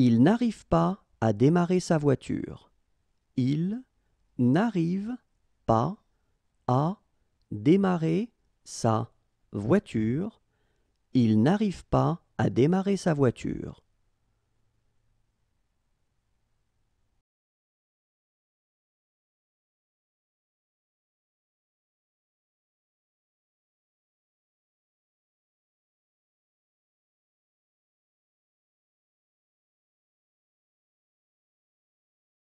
Il n'arrive pas à démarrer sa voiture. Il n'arrive pas à démarrer sa voiture. Il n'arrive pas à démarrer sa voiture.